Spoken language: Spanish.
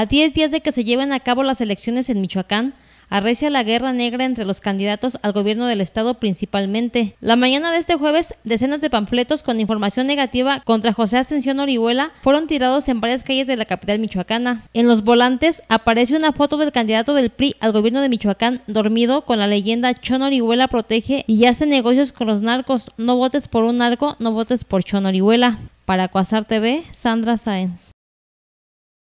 A 10 días de que se lleven a cabo las elecciones en Michoacán, arrecia la guerra negra entre los candidatos al gobierno del estado principalmente. La mañana de este jueves, decenas de panfletos con información negativa contra José Ascensión Orihuela fueron tirados en varias calles de la capital michoacana. En los volantes aparece una foto del candidato del PRI al gobierno de Michoacán dormido con la leyenda Chon Orihuela protege y hace negocios con los narcos. No votes por un narco, no votes por Chon Orihuela. Para Cuasar TV, Sandra Sáenz.